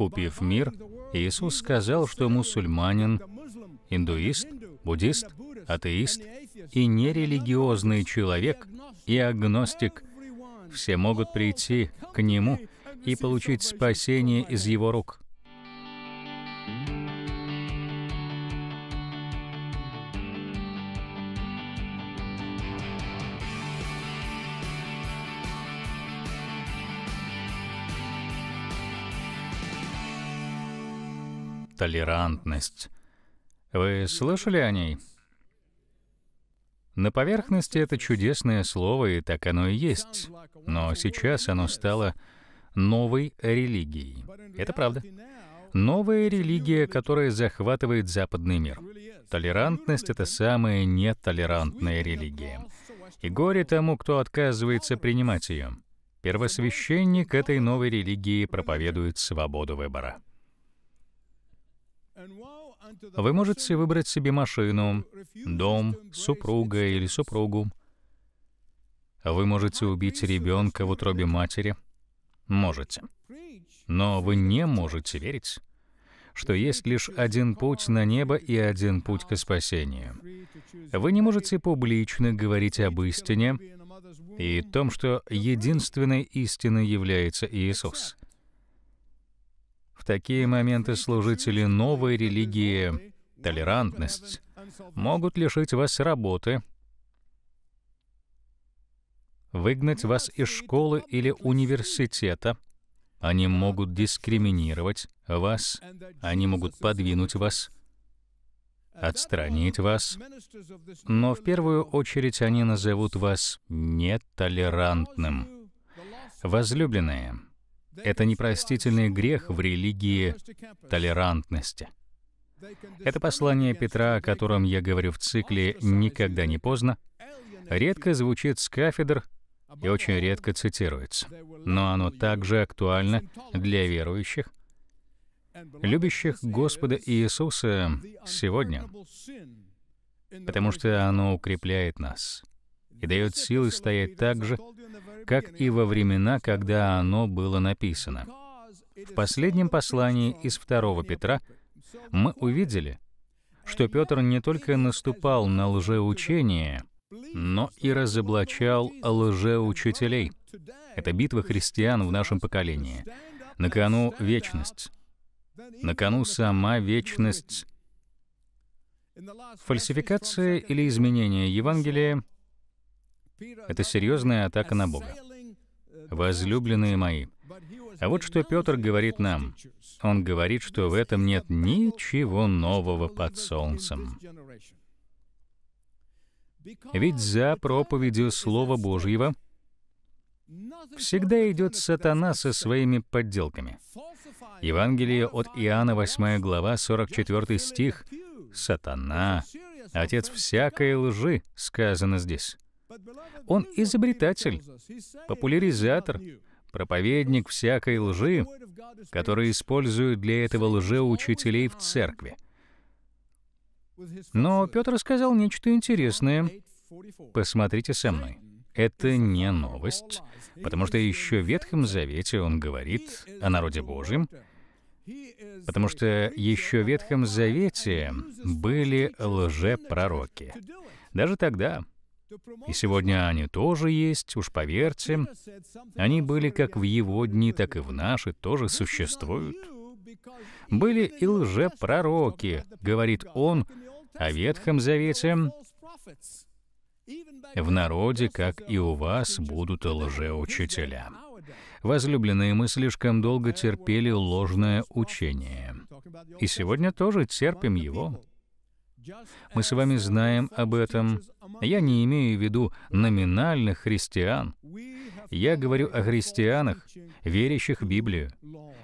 Купив мир, Иисус сказал, что мусульманин, индуист, буддист, атеист и нерелигиозный человек и агностик все могут прийти к Нему и получить спасение из Его рук. толерантность. Вы слышали о ней? На поверхности это чудесное слово, и так оно и есть. Но сейчас оно стало новой религией. Это правда. Новая религия, которая захватывает западный мир. Толерантность — это самая нетолерантная религия. И горе тому, кто отказывается принимать ее. Первосвященник этой новой религии проповедует свободу выбора. Вы можете выбрать себе машину, дом, супруга или супругу. Вы можете убить ребенка в утробе матери. Можете. Но вы не можете верить, что есть лишь один путь на небо и один путь к спасению. Вы не можете публично говорить об истине и том, что единственной истиной является Иисус. В такие моменты служители новой религии толерантность могут лишить вас работы, выгнать вас из школы или университета. Они могут дискриминировать вас, они могут подвинуть вас, отстранить вас. Но в первую очередь они назовут вас нетолерантным. Возлюбленные — это непростительный грех в религии толерантности. Это послание Петра, о котором я говорю в цикле «Никогда не поздно», редко звучит с кафедр и очень редко цитируется, но оно также актуально для верующих, любящих Господа Иисуса сегодня, потому что оно укрепляет нас, и дает силы стоять так же, как и во времена, когда оно было написано. В последнем послании из 2 Петра мы увидели, что Петр не только наступал на лжеучение, но и разоблачал лжеучителей. Это битва христиан в нашем поколении. На кону вечность. На кону сама вечность. Фальсификация или изменение Евангелия — это серьезная атака на Бога. «Возлюбленные мои». А вот что Петр говорит нам. Он говорит, что в этом нет ничего нового под солнцем. Ведь за проповедью Слова Божьего всегда идет сатана со своими подделками. Евангелие от Иоанна, 8 глава, 44 стих. «Сатана, отец всякой лжи», сказано здесь. Он изобретатель, популяризатор, проповедник всякой лжи, который использует для этого лжеучителей в церкви. Но Петр сказал нечто интересное. Посмотрите со мной. Это не новость, потому что еще в Ветхом Завете он говорит о народе Божьем, потому что еще в Ветхом Завете были лжепророки. Даже тогда, и сегодня они тоже есть, уж поверьте. Они были как в его дни, так и в наши, тоже существуют. Были и лжепророки, говорит он о Ветхом Завете. В народе, как и у вас, будут лжеучителя. Возлюбленные, мы слишком долго терпели ложное учение. И сегодня тоже терпим его. Мы с вами знаем об этом. Я не имею в виду номинальных христиан. Я говорю о христианах, верящих в Библию,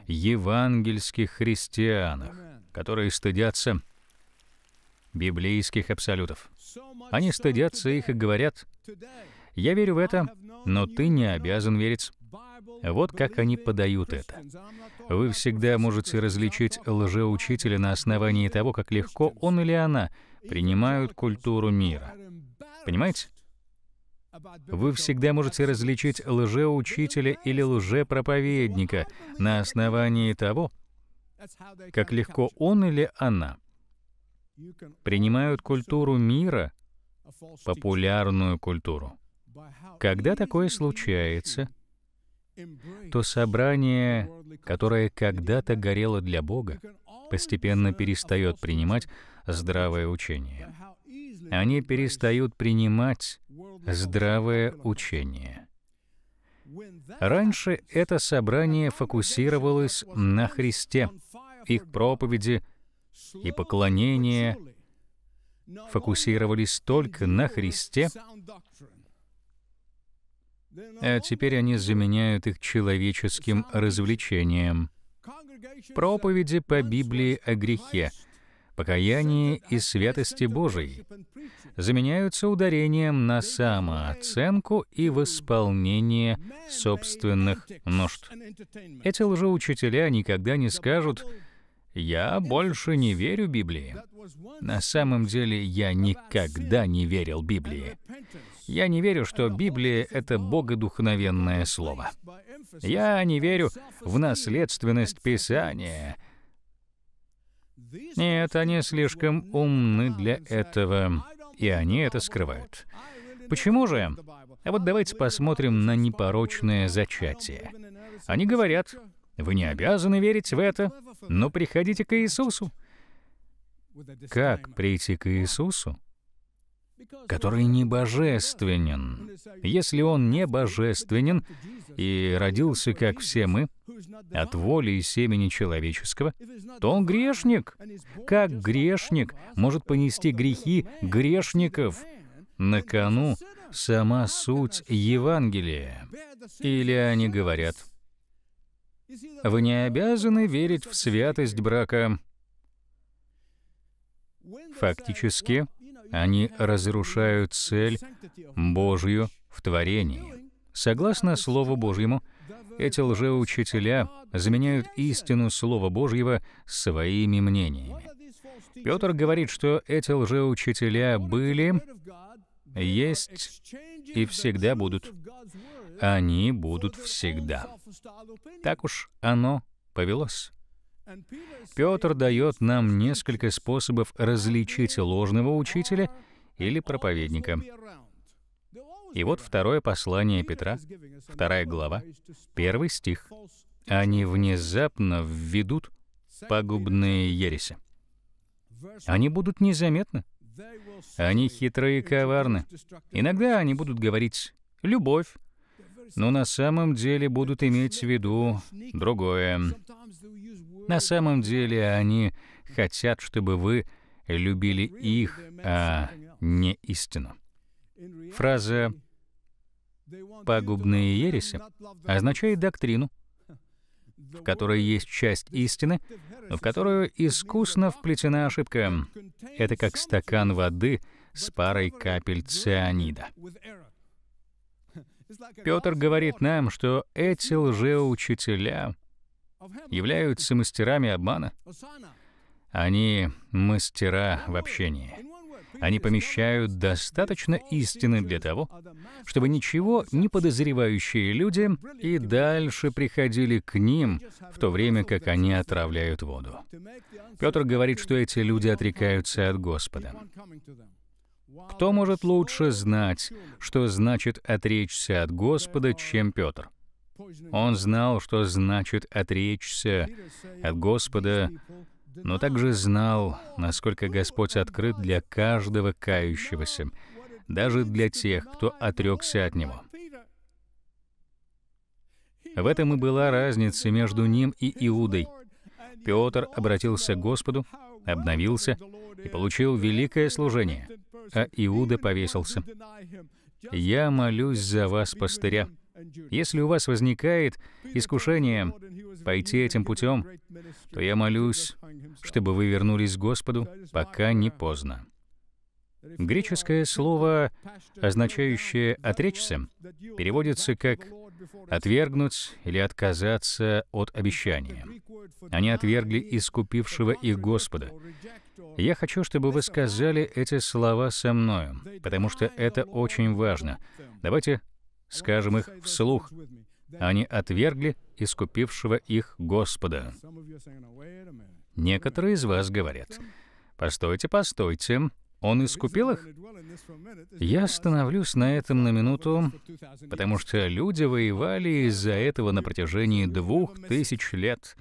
евангельских христианах, которые стыдятся библейских абсолютов. Они стыдятся их и говорят, «Я верю в это, но ты не обязан верить». Вот как они подают это. Вы всегда можете различить лжеучителя на основании того, как легко он или она принимают культуру мира. Понимаете? Вы всегда можете различить лжеучителя или лжепроповедника на основании того, как легко он или она принимают культуру мира, популярную культуру. Когда такое случается, то собрание, которое когда-то горело для Бога, постепенно перестает принимать здравое учение. Они перестают принимать здравое учение. Раньше это собрание фокусировалось на Христе, их проповеди и поклонения фокусировались только на Христе а теперь они заменяют их человеческим развлечением. Проповеди по Библии о грехе, покаянии и святости Божией заменяются ударением на самооценку и восполнение собственных нужд. Эти лжеучителя никогда не скажут «Я больше не верю Библии». На самом деле я никогда не верил Библии. Я не верю, что Библия — это богодухновенное слово. Я не верю в наследственность Писания. Нет, они слишком умны для этого, и они это скрывают. Почему же? А вот давайте посмотрим на непорочное зачатие. Они говорят, вы не обязаны верить в это, но приходите к Иисусу. Как прийти к Иисусу? который не божественен. Если он не божественен и родился, как все мы, от воли и семени человеческого, то он грешник. Как грешник может понести грехи грешников? На кону сама суть Евангелия. Или они говорят, «Вы не обязаны верить в святость брака». Фактически, они разрушают цель Божью в творении. Согласно Слову Божьему, эти лжеучителя заменяют истину Слова Божьего своими мнениями. Петр говорит, что эти лжеучителя были, есть и всегда будут. Они будут всегда. Так уж оно повелось. Петр дает нам несколько способов различить ложного учителя или проповедника. И вот второе послание Петра, вторая глава, первый стих. Они внезапно введут пагубные ереси. Они будут незаметны. Они хитрые и коварны. Иногда они будут говорить «любовь», но на самом деле будут иметь в виду другое. На самом деле они хотят, чтобы вы любили их, а не истину. Фраза «пагубные ереси» означает доктрину, в которой есть часть истины, в которую искусно вплетена ошибка. Это как стакан воды с парой капель цианида. Петр говорит нам, что эти лжеучителя являются мастерами обмана. Они мастера в общении. Они помещают достаточно истины для того, чтобы ничего не подозревающие люди и дальше приходили к ним, в то время как они отравляют воду. Петр говорит, что эти люди отрекаются от Господа. Кто может лучше знать, что значит отречься от Господа, чем Петр? Он знал, что значит отречься от Господа, но также знал, насколько Господь открыт для каждого кающегося, даже для тех, кто отрекся от Него. В этом и была разница между ним и Иудой. Петр обратился к Господу, обновился и получил великое служение, а Иуда повесился. Я молюсь за вас, пастыря. Если у вас возникает искушение пойти этим путем, то я молюсь, чтобы вы вернулись к Господу, пока не поздно. Греческое слово, означающее «отречься», переводится как отвергнуть или отказаться от обещания. Они отвергли искупившего их Господа. Я хочу, чтобы вы сказали эти слова со мною, потому что это очень важно. Давайте скажем их вслух. Они отвергли искупившего их Господа. Некоторые из вас говорят, «Постойте, постойте, он искупил их? Я остановлюсь на этом на минуту, потому что люди воевали из-за этого на протяжении двух тысяч лет.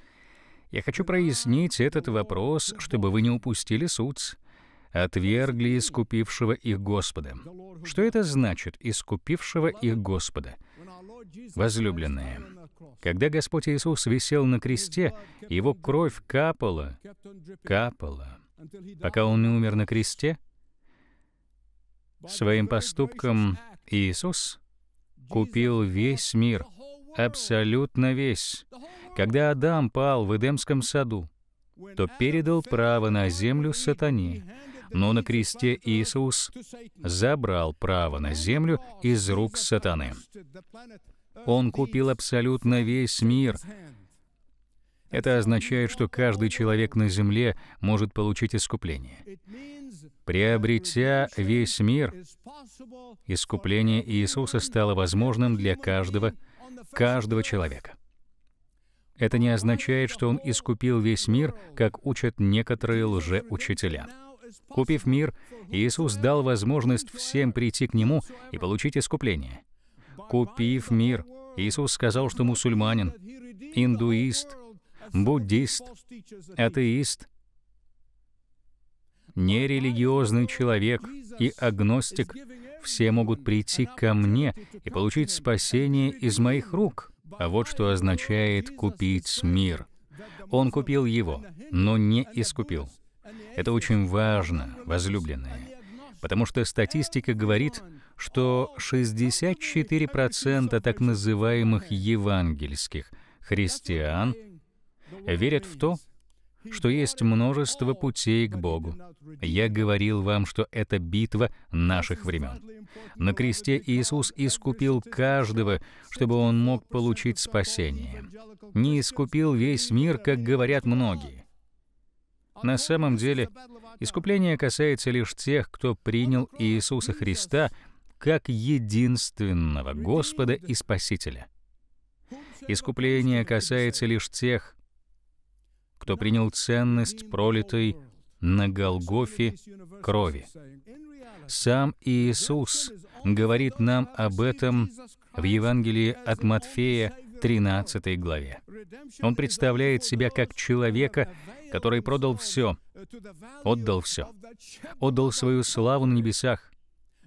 Я хочу прояснить этот вопрос, чтобы вы не упустили суть. Отвергли искупившего их Господа. Что это значит «искупившего их Господа»? Возлюбленные, когда Господь Иисус висел на кресте, Его кровь капала, капала. Пока Он не умер на кресте, своим поступком Иисус купил весь мир, абсолютно весь. Когда Адам пал в Эдемском саду, то передал право на землю сатане, но на кресте Иисус забрал право на землю из рук сатаны. Он купил абсолютно весь мир. Это означает, что каждый человек на земле может получить искупление. Приобретя весь мир, искупление Иисуса стало возможным для каждого, каждого человека. Это не означает, что Он искупил весь мир, как учат некоторые лжеучителя. Купив мир, Иисус дал возможность всем прийти к Нему и получить искупление — купив мир. Иисус сказал, что мусульманин, индуист, буддист, атеист, нерелигиозный человек и агностик все могут прийти ко мне и получить спасение из моих рук. А вот что означает «купить мир». Он купил его, но не искупил. Это очень важно, возлюбленные потому что статистика говорит, что 64% так называемых евангельских христиан верят в то, что есть множество путей к Богу. Я говорил вам, что это битва наших времен. На кресте Иисус искупил каждого, чтобы он мог получить спасение. Не искупил весь мир, как говорят многие. На самом деле, искупление касается лишь тех, кто принял Иисуса Христа как единственного Господа и Спасителя. Искупление касается лишь тех, кто принял ценность пролитой на Голгофе крови. Сам Иисус говорит нам об этом в Евангелии от Матфея, 13 главе. Он представляет себя как человека, который продал все, отдал все, отдал свою славу на небесах,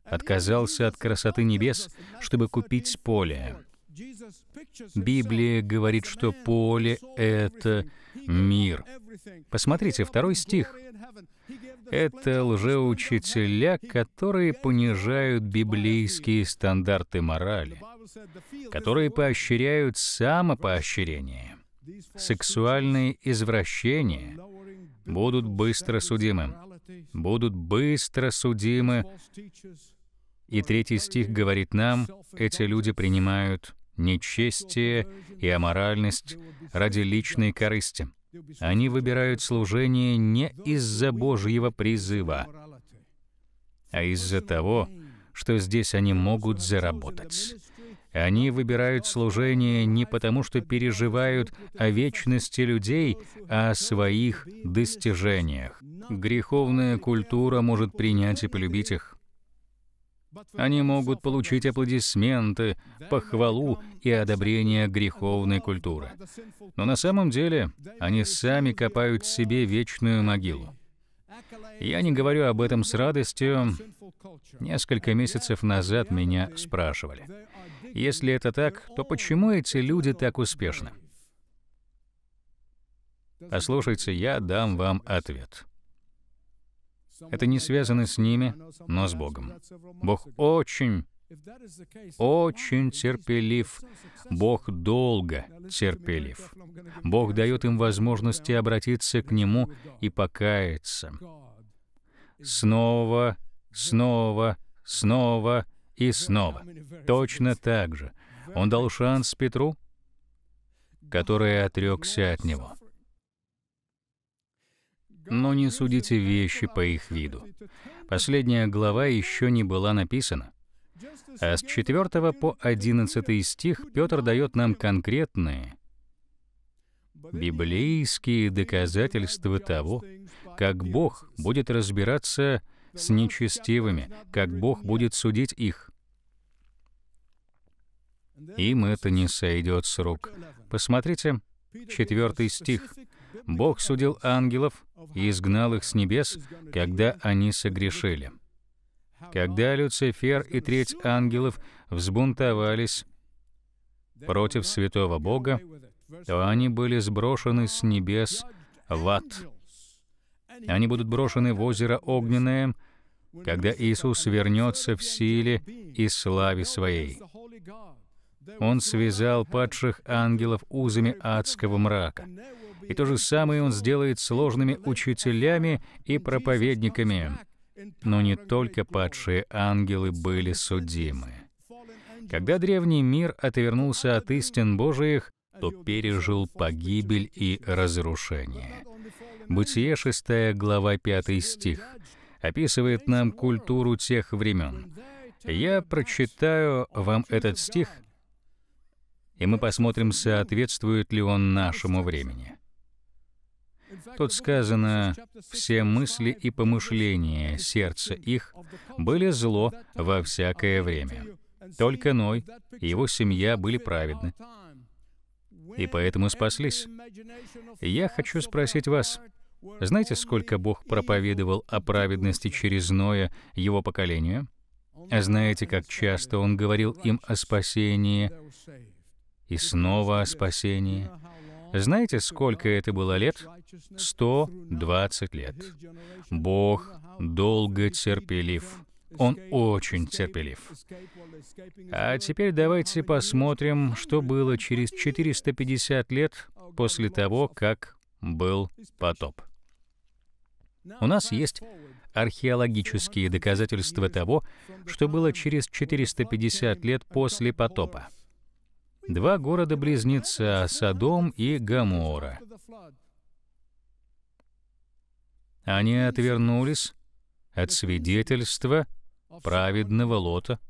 отказался от красоты небес, чтобы купить поле. Библия говорит, что поле — это мир. Посмотрите, второй стих. Это лжеучителя, которые понижают библейские стандарты морали, которые поощряют самопоощрение — сексуальные извращения будут быстро судимы. Будут быстро судимы. И третий стих говорит нам, эти люди принимают нечестие и аморальность ради личной корысти. Они выбирают служение не из-за Божьего призыва, а из-за того, что здесь они могут заработать. Они выбирают служение не потому, что переживают о вечности людей, а о своих достижениях. Греховная культура может принять и полюбить их. Они могут получить аплодисменты, похвалу и одобрение греховной культуры. Но на самом деле они сами копают себе вечную могилу. Я не говорю об этом с радостью. Несколько месяцев назад меня спрашивали, если это так, то почему эти люди так успешны? Послушайте, а я дам вам ответ. Это не связано с ними, но с Богом. Бог очень, очень терпелив. Бог долго терпелив. Бог дает им возможности обратиться к Нему и покаяться. Снова, снова, снова и снова, точно так же, он дал шанс Петру, который отрекся от него. Но не судите вещи по их виду. Последняя глава еще не была написана. А с 4 по 11 стих Петр дает нам конкретные, библейские доказательства того, как Бог будет разбираться с нечестивыми, как Бог будет судить их им это не сойдет с рук. Посмотрите, четвертый стих. «Бог судил ангелов и изгнал их с небес, когда они согрешили». Когда Люцифер и треть ангелов взбунтовались против святого Бога, то они были сброшены с небес в ад. Они будут брошены в озеро Огненное, когда Иисус вернется в силе и славе Своей. Он связал падших ангелов узами адского мрака. И то же самое он сделает сложными учителями и проповедниками. Но не только падшие ангелы были судимы. Когда древний мир отвернулся от истин Божиих, то пережил погибель и разрушение. Бытие 6 глава 5 стих описывает нам культуру тех времен. Я прочитаю вам этот стих, и мы посмотрим, соответствует ли он нашему времени. Тут сказано, «Все мысли и помышления сердца их были зло во всякое время». Только Ной и его семья были праведны, и поэтому спаслись. Я хочу спросить вас, знаете, сколько Бог проповедовал о праведности через Ноя его поколению? А знаете, как часто Он говорил им о спасении и снова о спасении. Знаете, сколько это было лет? 120 лет. Бог долго терпелив. Он очень терпелив. А теперь давайте посмотрим, что было через 450 лет после того, как был потоп. У нас есть археологические доказательства того, что было через 450 лет после потопа. Два города-близнеца — Содом и Гамора. Они отвернулись от свидетельства праведного Лота,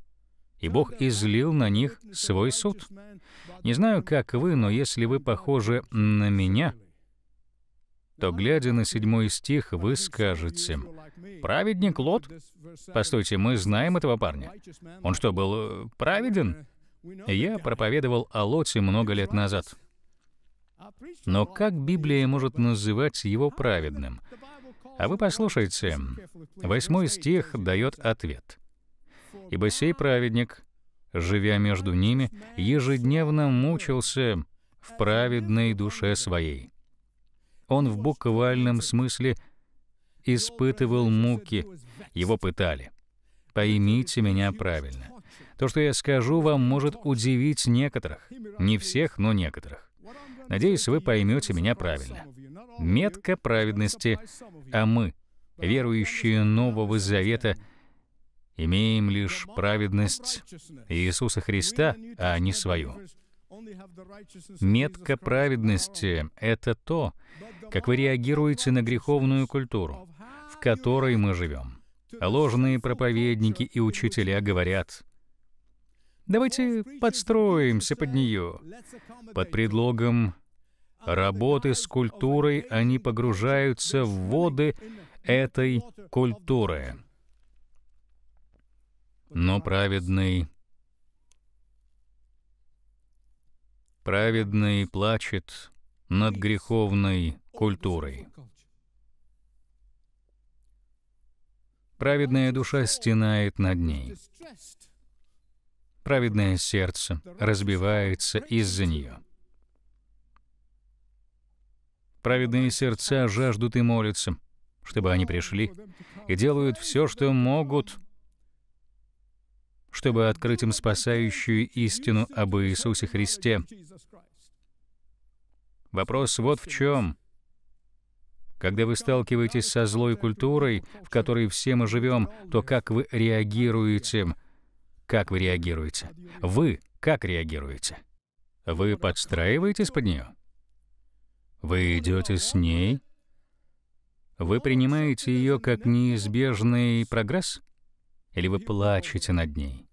и Бог излил на них свой суд. Не знаю, как вы, но если вы похожи на меня, то, глядя на седьмой стих, вы скажете, «Праведник Лот?» Постойте, мы знаем этого парня. Он что, был э, праведен? Я проповедовал о Лоте много лет назад. Но как Библия может называть его праведным? А вы послушайте, восьмой стих дает ответ. «Ибо сей праведник, живя между ними, ежедневно мучился в праведной душе своей». Он в буквальном смысле испытывал муки, его пытали. «Поймите меня правильно». То, что я скажу вам, может удивить некоторых. Не всех, но некоторых. Надеюсь, вы поймете меня правильно. Метка праведности, а мы, верующие Нового Завета, имеем лишь праведность Иисуса Христа, а не свою. Метка праведности — это то, как вы реагируете на греховную культуру, в которой мы живем. Ложные проповедники и учителя говорят, Давайте подстроимся под нее. Под предлогом работы с культурой они погружаются в воды этой культуры. Но праведный праведный плачет над греховной культурой. Праведная душа стенает над ней праведное сердце разбивается из-за нее. Праведные сердца жаждут и молятся, чтобы они пришли, и делают все, что могут, чтобы открыть им спасающую истину об Иисусе Христе. Вопрос вот в чем. Когда вы сталкиваетесь со злой культурой, в которой все мы живем, то как вы реагируете – как вы реагируете? Вы как реагируете? Вы подстраиваетесь под нее? Вы идете с ней? Вы принимаете ее как неизбежный прогресс? Или вы плачете над ней?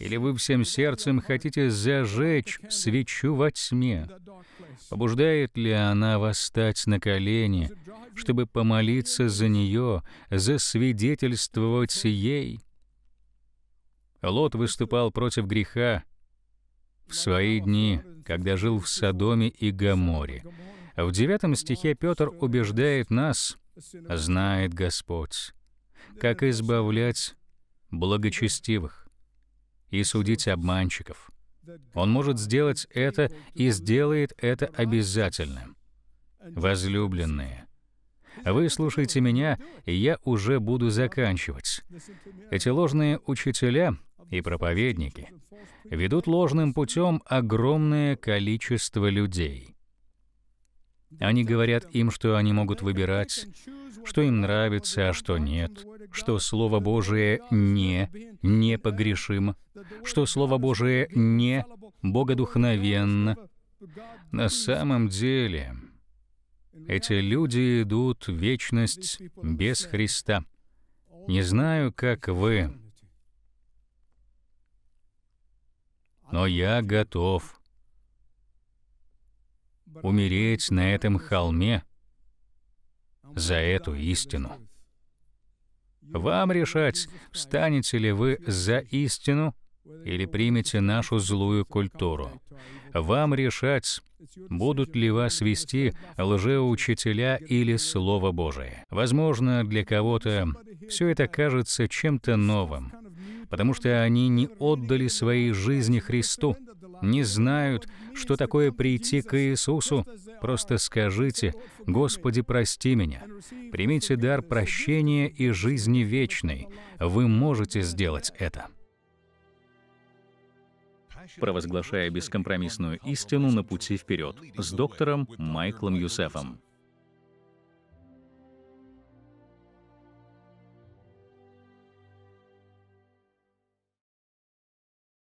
Или вы всем сердцем хотите зажечь свечу во тьме? Побуждает ли она вас стать на колени, чтобы помолиться за нее, засвидетельствовать ей? Лот выступал против греха в свои дни, когда жил в Содоме и Гаморе. В девятом стихе Петр убеждает нас, «Знает Господь, как избавлять благочестивых и судить обманщиков. Он может сделать это и сделает это обязательно. Возлюбленные, вы слушайте меня, и я уже буду заканчивать. Эти ложные учителя и проповедники ведут ложным путем огромное количество людей. Они говорят им, что они могут выбирать, что им нравится, а что нет, что Слово Божие не непогрешимо, что Слово Божие не богодухновенно. На самом деле, эти люди идут в вечность без Христа. Не знаю, как вы, но я готов умереть на этом холме за эту истину. Вам решать, встанете ли вы за истину или примете нашу злую культуру. Вам решать, будут ли вас вести лжеучителя или Слово Божие. Возможно, для кого-то все это кажется чем-то новым, потому что они не отдали своей жизни Христу, не знают, что такое прийти к Иисусу. Просто скажите, «Господи, прости меня». Примите дар прощения и жизни вечной. Вы можете сделать это. Провозглашая бескомпромиссную истину на пути вперед с доктором Майклом Юсефом.